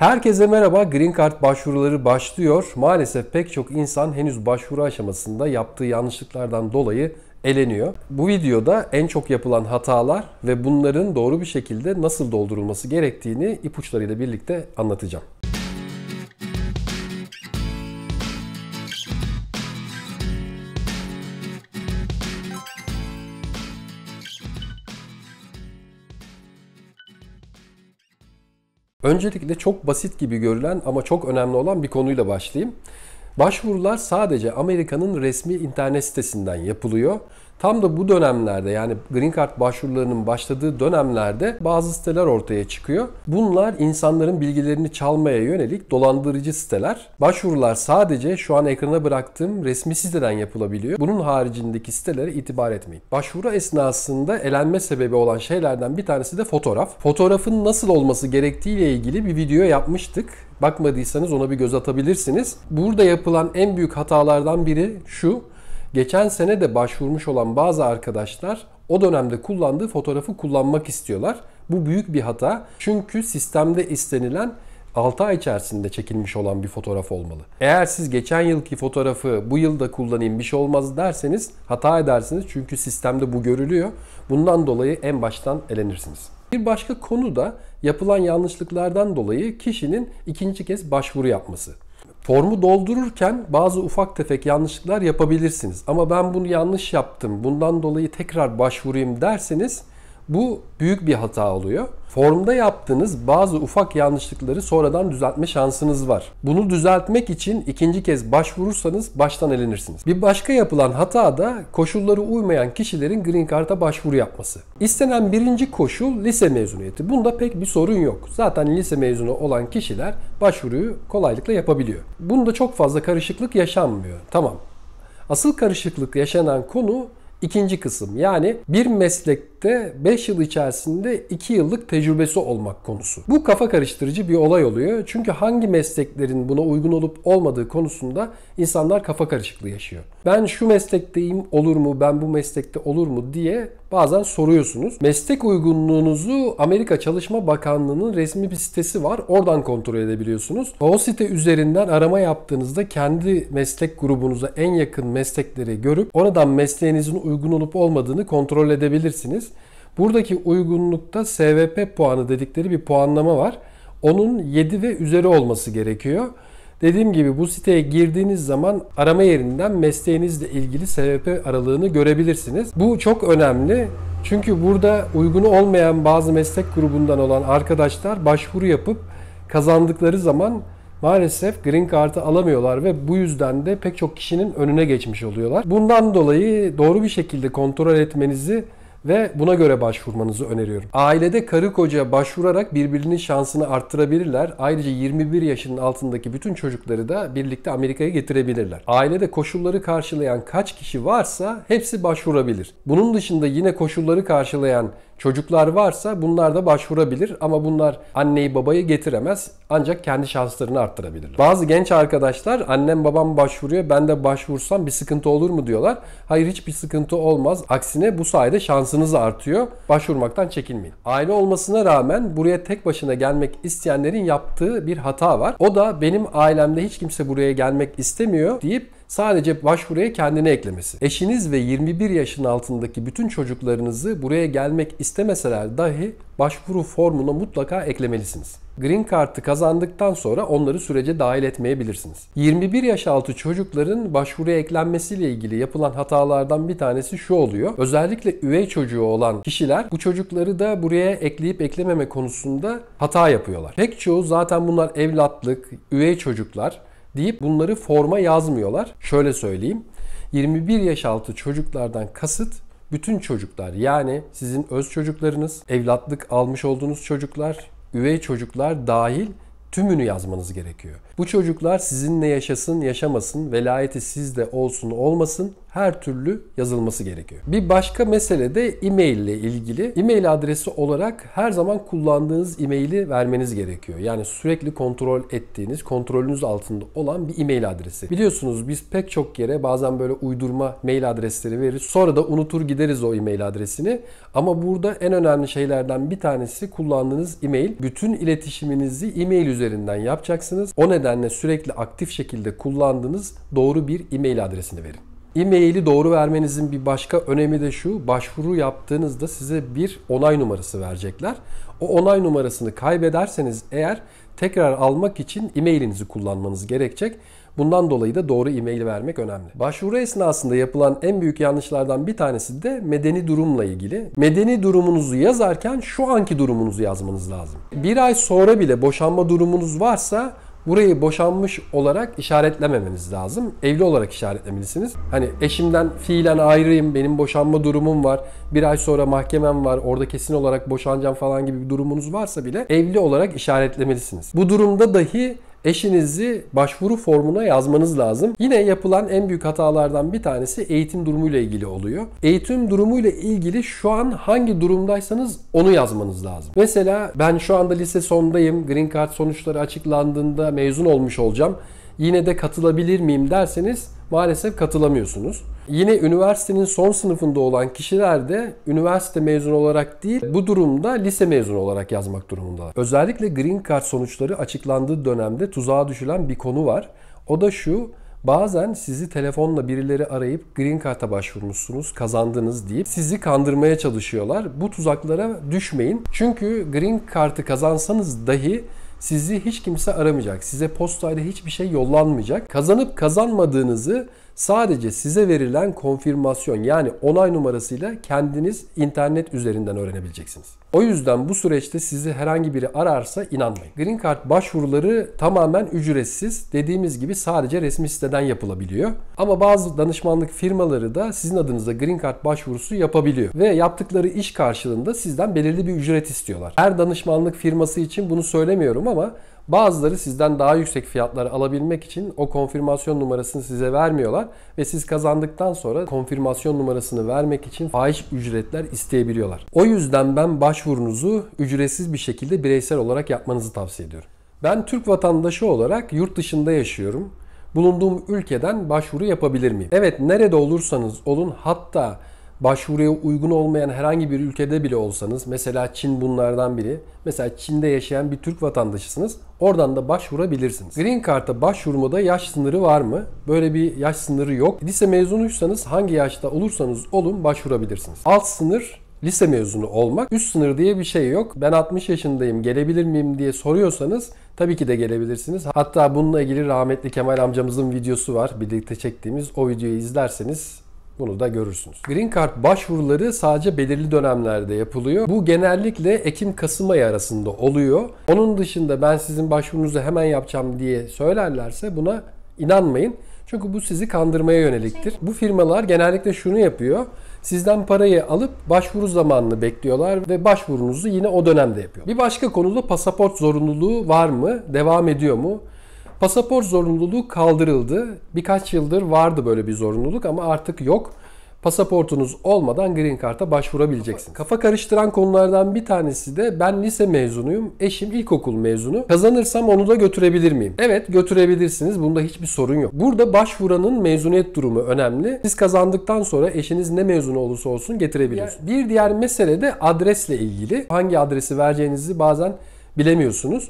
Herkese merhaba. Green Card başvuruları başlıyor. Maalesef pek çok insan henüz başvuru aşamasında yaptığı yanlışlıklardan dolayı eleniyor. Bu videoda en çok yapılan hatalar ve bunların doğru bir şekilde nasıl doldurulması gerektiğini ipuçlarıyla birlikte anlatacağım. Öncelikle çok basit gibi görülen ama çok önemli olan bir konuyla başlayayım. Başvurular sadece Amerika'nın resmi internet sitesinden yapılıyor. Tam da bu dönemlerde yani Green Card başvurularının başladığı dönemlerde bazı siteler ortaya çıkıyor. Bunlar insanların bilgilerini çalmaya yönelik dolandırıcı siteler. Başvurular sadece şu an ekrana bıraktığım resmi siteden yapılabiliyor. Bunun haricindeki sitelere itibar etmeyin. Başvuru esnasında elenme sebebi olan şeylerden bir tanesi de fotoğraf. Fotoğrafın nasıl olması gerektiğiyle ilgili bir video yapmıştık. Bakmadıysanız ona bir göz atabilirsiniz. Burada yapılan en büyük hatalardan biri şu. Geçen sene de başvurmuş olan bazı arkadaşlar o dönemde kullandığı fotoğrafı kullanmak istiyorlar. Bu büyük bir hata. Çünkü sistemde istenilen 6 ay içerisinde çekilmiş olan bir fotoğraf olmalı. Eğer siz geçen yılki fotoğrafı bu yılda kullanayım bir şey olmaz derseniz hata edersiniz. Çünkü sistemde bu görülüyor. Bundan dolayı en baştan elenirsiniz. Bir başka konu da yapılan yanlışlıklardan dolayı kişinin ikinci kez başvuru yapması. Formu doldururken bazı ufak tefek yanlışlıklar yapabilirsiniz. Ama ben bunu yanlış yaptım. Bundan dolayı tekrar başvurayım derseniz bu büyük bir hata oluyor. Formda yaptığınız bazı ufak yanlışlıkları sonradan düzeltme şansınız var. Bunu düzeltmek için ikinci kez başvurursanız baştan elenirsiniz. Bir başka yapılan hata da koşulları uymayan kişilerin Green Card'a başvuru yapması. İstenen birinci koşul lise mezuniyeti. Bunda pek bir sorun yok. Zaten lise mezunu olan kişiler başvuruyu kolaylıkla yapabiliyor. Bunda çok fazla karışıklık yaşanmıyor. Tamam. Asıl karışıklık yaşanan konu ikinci kısım. Yani bir meslek şirkette 5 yıl içerisinde 2 yıllık tecrübesi olmak konusu. Bu kafa karıştırıcı bir olay oluyor. Çünkü hangi mesleklerin buna uygun olup olmadığı konusunda insanlar kafa karışıklığı yaşıyor. Ben şu meslekteyim olur mu? Ben bu meslekte olur mu diye bazen soruyorsunuz. Meslek uygunluğunuzu Amerika Çalışma Bakanlığı'nın resmi bir sitesi var. Oradan kontrol edebiliyorsunuz. O site üzerinden arama yaptığınızda kendi meslek grubunuza en yakın meslekleri görüp oradan mesleğinizin uygun olup olmadığını kontrol edebilirsiniz. Buradaki uygunlukta SVP puanı dedikleri bir puanlama var. Onun 7 ve üzeri olması gerekiyor. Dediğim gibi bu siteye girdiğiniz zaman arama yerinden mesleğinizle ilgili SVP aralığını görebilirsiniz. Bu çok önemli. Çünkü burada uygun olmayan bazı meslek grubundan olan arkadaşlar başvuru yapıp kazandıkları zaman maalesef green card'ı alamıyorlar ve bu yüzden de pek çok kişinin önüne geçmiş oluyorlar. Bundan dolayı doğru bir şekilde kontrol etmenizi ve buna göre başvurmanızı öneriyorum. Ailede karı koca başvurarak birbirinin şansını arttırabilirler. Ayrıca 21 yaşının altındaki bütün çocukları da birlikte Amerika'ya getirebilirler. Ailede koşulları karşılayan kaç kişi varsa hepsi başvurabilir. Bunun dışında yine koşulları karşılayan Çocuklar varsa bunlar da başvurabilir ama bunlar anneyi babayı getiremez ancak kendi şanslarını arttırabilirler. Bazı genç arkadaşlar annem babam başvuruyor ben de başvursam bir sıkıntı olur mu diyorlar. Hayır hiçbir sıkıntı olmaz. Aksine bu sayede şansınız artıyor. Başvurmaktan çekinmeyin. Aile olmasına rağmen buraya tek başına gelmek isteyenlerin yaptığı bir hata var. O da benim ailemde hiç kimse buraya gelmek istemiyor deyip sadece başvuruya kendini eklemesi. Eşiniz ve 21 yaşın altındaki bütün çocuklarınızı buraya gelmek istemeseler dahi başvuru formuna mutlaka eklemelisiniz. Green Card'ı kazandıktan sonra onları sürece dahil etmeyebilirsiniz. 21 yaş altı çocukların başvuruya eklenmesiyle ilgili yapılan hatalardan bir tanesi şu oluyor. Özellikle üvey çocuğu olan kişiler bu çocukları da buraya ekleyip eklememe konusunda hata yapıyorlar. Pek çoğu zaten bunlar evlatlık, üvey çocuklar deyip bunları forma yazmıyorlar. Şöyle söyleyeyim. 21 yaş altı çocuklardan kasıt bütün çocuklar yani sizin öz çocuklarınız, evlatlık almış olduğunuz çocuklar, üvey çocuklar dahil tümünü yazmanız gerekiyor. Bu çocuklar sizinle yaşasın, yaşamasın, velayeti sizde olsun, olmasın her türlü yazılması gerekiyor. Bir başka mesele de e-mail ile ilgili. E-mail adresi olarak her zaman kullandığınız e-maili vermeniz gerekiyor. Yani sürekli kontrol ettiğiniz, kontrolünüz altında olan bir e-mail adresi. Biliyorsunuz biz pek çok yere bazen böyle uydurma mail adresleri verir. Sonra da unutur gideriz o e-mail adresini. Ama burada en önemli şeylerden bir tanesi kullandığınız e-mail. Bütün iletişiminizi e-mail üzerinden yapacaksınız. O nedenle nedenle sürekli aktif şekilde kullandığınız doğru bir e-mail adresini verin. E-maili doğru vermenizin bir başka önemi de şu, başvuru yaptığınızda size bir onay numarası verecekler. O onay numarasını kaybederseniz eğer tekrar almak için e-mailinizi kullanmanız gerekecek. Bundan dolayı da doğru e-mail vermek önemli. Başvuru esnasında yapılan en büyük yanlışlardan bir tanesi de medeni durumla ilgili. Medeni durumunuzu yazarken şu anki durumunuzu yazmanız lazım. Bir ay sonra bile boşanma durumunuz varsa burayı boşanmış olarak işaretlememeniz lazım. Evli olarak işaretlemelisiniz. Hani eşimden fiilen ayrıyım, benim boşanma durumum var, bir ay sonra mahkemem var, orada kesin olarak boşanacağım falan gibi bir durumunuz varsa bile evli olarak işaretlemelisiniz. Bu durumda dahi eşinizi başvuru formuna yazmanız lazım. Yine yapılan en büyük hatalardan bir tanesi eğitim durumuyla ilgili oluyor. Eğitim durumuyla ilgili şu an hangi durumdaysanız onu yazmanız lazım. Mesela ben şu anda lise sondayım. Green Card sonuçları açıklandığında mezun olmuş olacağım. Yine de katılabilir miyim derseniz maalesef katılamıyorsunuz. Yine üniversitenin son sınıfında olan kişiler de üniversite mezunu olarak değil bu durumda lise mezunu olarak yazmak durumunda. Özellikle Green Card sonuçları açıklandığı dönemde tuzağa düşülen bir konu var. O da şu Bazen sizi telefonla birileri arayıp green card'a başvurmuşsunuz, kazandınız deyip sizi kandırmaya çalışıyorlar. Bu tuzaklara düşmeyin. Çünkü green card'ı kazansanız dahi sizi hiç kimse aramayacak. Size postayla hiçbir şey yollanmayacak. Kazanıp kazanmadığınızı Sadece size verilen konfirmasyon yani onay numarasıyla kendiniz internet üzerinden öğrenebileceksiniz. O yüzden bu süreçte sizi herhangi biri ararsa inanmayın. Green Card başvuruları tamamen ücretsiz. Dediğimiz gibi sadece resmi siteden yapılabiliyor. Ama bazı danışmanlık firmaları da sizin adınıza Green Card başvurusu yapabiliyor. Ve yaptıkları iş karşılığında sizden belirli bir ücret istiyorlar. Her danışmanlık firması için bunu söylemiyorum ama Bazıları sizden daha yüksek fiyatları alabilmek için o konfirmasyon numarasını size vermiyorlar ve siz kazandıktan sonra konfirmasyon numarasını vermek için fahiş ücretler isteyebiliyorlar. O yüzden ben başvurunuzu ücretsiz bir şekilde bireysel olarak yapmanızı tavsiye ediyorum. Ben Türk vatandaşı olarak yurt dışında yaşıyorum bulunduğum ülkeden başvuru yapabilir miyim? Evet nerede olursanız olun hatta başvuruya uygun olmayan herhangi bir ülkede bile olsanız, mesela Çin bunlardan biri, mesela Çin'de yaşayan bir Türk vatandaşısınız, oradan da başvurabilirsiniz. Green Card'a başvurmada yaş sınırı var mı? Böyle bir yaş sınırı yok. Lise mezunuysanız hangi yaşta olursanız olun başvurabilirsiniz. Alt sınır lise mezunu olmak. Üst sınır diye bir şey yok. Ben 60 yaşındayım gelebilir miyim diye soruyorsanız tabii ki de gelebilirsiniz. Hatta bununla ilgili rahmetli Kemal amcamızın videosu var. Birlikte çektiğimiz o videoyu izlerseniz bunu da görürsünüz. Green Card başvuruları sadece belirli dönemlerde yapılıyor. Bu genellikle Ekim-Kasım ayı arasında oluyor. Onun dışında ben sizin başvurunuzu hemen yapacağım diye söylerlerse buna inanmayın. Çünkü bu sizi kandırmaya yöneliktir. Bu firmalar genellikle şunu yapıyor. Sizden parayı alıp başvuru zamanını bekliyorlar ve başvurunuzu yine o dönemde yapıyor. Bir başka konuda pasaport zorunluluğu var mı? Devam ediyor mu? Pasaport zorunluluğu kaldırıldı. Birkaç yıldır vardı böyle bir zorunluluk ama artık yok. Pasaportunuz olmadan Green Card'a başvurabileceksiniz. Kafa karıştıran konulardan bir tanesi de ben lise mezunuyum, eşim ilkokul mezunu. Kazanırsam onu da götürebilir miyim? Evet götürebilirsiniz. Bunda hiçbir sorun yok. Burada başvuranın mezuniyet durumu önemli. Siz kazandıktan sonra eşiniz ne mezunu olursa olsun getirebiliyorsunuz. Bir diğer mesele de adresle ilgili. Hangi adresi vereceğinizi bazen bilemiyorsunuz.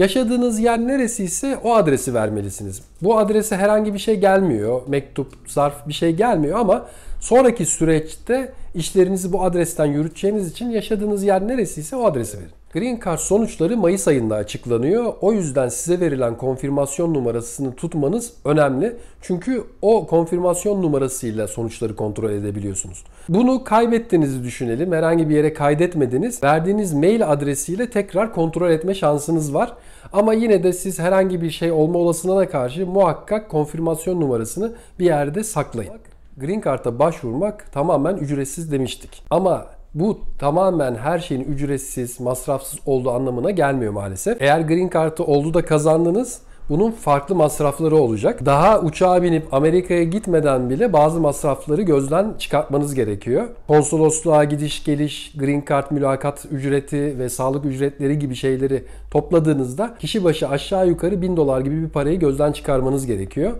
Yaşadığınız yer neresi ise o adresi vermelisiniz. Bu adrese herhangi bir şey gelmiyor. Mektup, zarf bir şey gelmiyor ama Sonraki süreçte işlerinizi bu adresten yürüteceğiniz için yaşadığınız yer neresiyse o adresi verin. Green Card sonuçları Mayıs ayında açıklanıyor. O yüzden size verilen konfirmasyon numarasını tutmanız önemli. Çünkü o konfirmasyon numarasıyla sonuçları kontrol edebiliyorsunuz. Bunu kaybettiğinizi düşünelim. Herhangi bir yere kaydetmediniz. Verdiğiniz mail adresiyle tekrar kontrol etme şansınız var. Ama yine de siz herhangi bir şey olma olasılığına karşı muhakkak konfirmasyon numarasını bir yerde saklayın. Green Card'a başvurmak tamamen ücretsiz demiştik. Ama bu tamamen her şeyin ücretsiz, masrafsız olduğu anlamına gelmiyor maalesef. Eğer Green Card'ı oldu da kazandınız bunun farklı masrafları olacak. Daha uçağa binip Amerika'ya gitmeden bile bazı masrafları gözden çıkartmanız gerekiyor. Konsolosluğa gidiş geliş, green card mülakat ücreti ve sağlık ücretleri gibi şeyleri topladığınızda kişi başı aşağı yukarı 1000 dolar gibi bir parayı gözden çıkarmanız gerekiyor.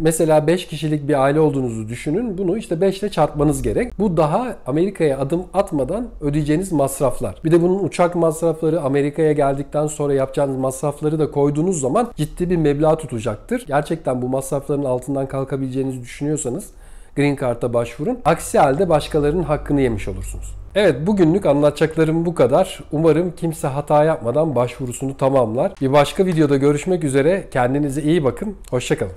Mesela 5 kişilik bir aile olduğunuzu düşünün. Bunu işte 5 ile çarpmanız gerek. Bu daha Amerika'ya adım atmadan ödeyeceğiniz masraflar. Bir de bunun uçak masrafları, Amerika'ya geldikten sonra yapacağınız masrafları da koyduğunuz zaman ciddi bir meblağ tutacaktır. Gerçekten bu masrafların altından kalkabileceğinizi düşünüyorsanız Green Card'a başvurun. Aksi halde başkalarının hakkını yemiş olursunuz. Evet bugünlük anlatacaklarım bu kadar. Umarım kimse hata yapmadan başvurusunu tamamlar. Bir başka videoda görüşmek üzere. Kendinize iyi bakın. Hoşçakalın.